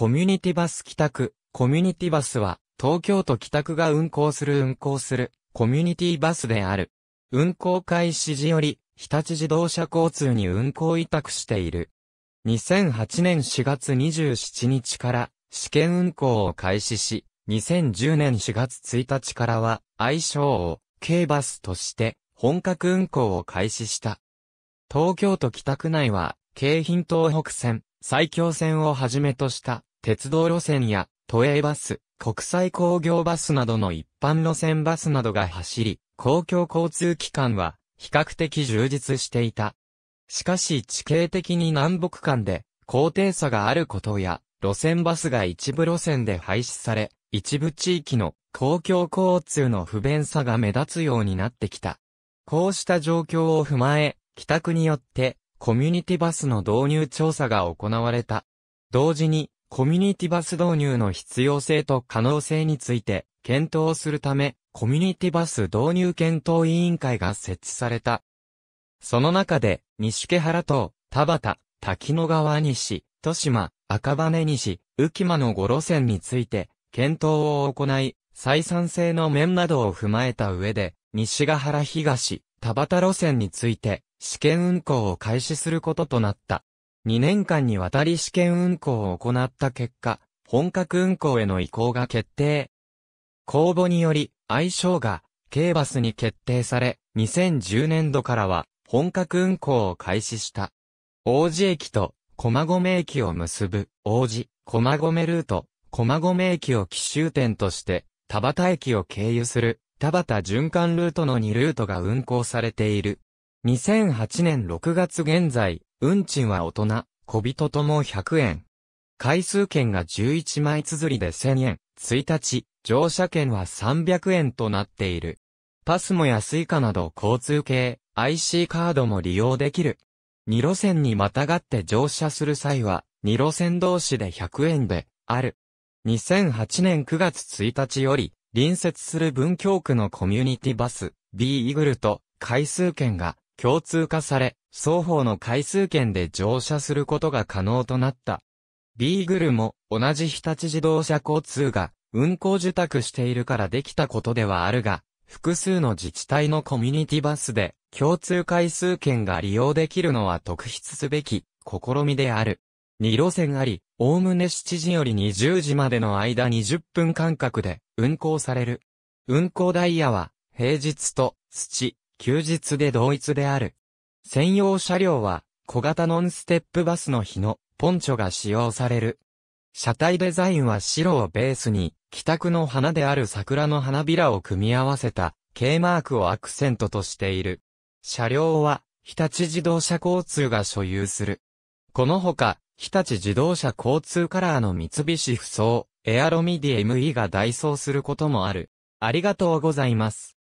コミュニティバス北区。コミュニティバスは、東京都北区が運行する運行する、コミュニティバスである。運行開始時より、日立自動車交通に運行委託している。2008年4月27日から、試験運行を開始し、2010年4月1日からは、愛称を、K バスとして、本格運行を開始した。東京都北区内は、京浜東北線、埼京線をはじめとした鉄道路線や、都営バス、国際工業バスなどの一般路線バスなどが走り、公共交通機関は、比較的充実していた。しかし地形的に南北間で、高低差があることや、路線バスが一部路線で廃止され、一部地域の公共交通の不便さが目立つようになってきた。こうした状況を踏まえ、帰宅によってコミュニティバスの導入調査が行われた。同時にコミュニティバス導入の必要性と可能性について検討するため、コミュニティバス導入検討委員会が設置された。その中で、西毛原島、田畑、滝野川西、豊島、赤羽西、浮間の5路線について、検討を行い、採算性の面などを踏まえた上で、西ヶ原東、田畑路線について、試験運行を開始することとなった。2年間にわたり試験運行を行った結果、本格運行への移行が決定。公募により、愛称が、K バスに決定され、2010年度からは、本格運行を開始した。王子駅と、駒込駅を結ぶ、王子、駒込ルート、駒込駅を奇襲点として、田端駅を経由する、田端循環ルートの2ルートが運行されている。2008年6月現在、運賃は大人、小人とも100円。回数券が11枚綴りで1000円。1日、乗車券は300円となっている。パスも安いかなど交通系、IC カードも利用できる。2路線にまたがって乗車する際は、2路線同士で100円で、ある。2008年9月1日より、隣接する文京区のコミュニティバス、B イーグルと、回数券が、共通化され、双方の回数券で乗車することが可能となった。ビーグルも同じ日立自動車交通が運行受託しているからできたことではあるが、複数の自治体のコミュニティバスで共通回数券が利用できるのは特筆すべき試みである。2路線あり、おおむね7時より20時までの間20分間隔で運行される。運行ダイヤは平日と土、休日で同一である。専用車両は、小型ノンステップバスの日の、ポンチョが使用される。車体デザインは白をベースに、帰宅の花である桜の花びらを組み合わせた、K マークをアクセントとしている。車両は、日立自動車交通が所有する。このほか、日立自動車交通カラーの三菱不走、エアロミディ ME が代ーすることもある。ありがとうございます。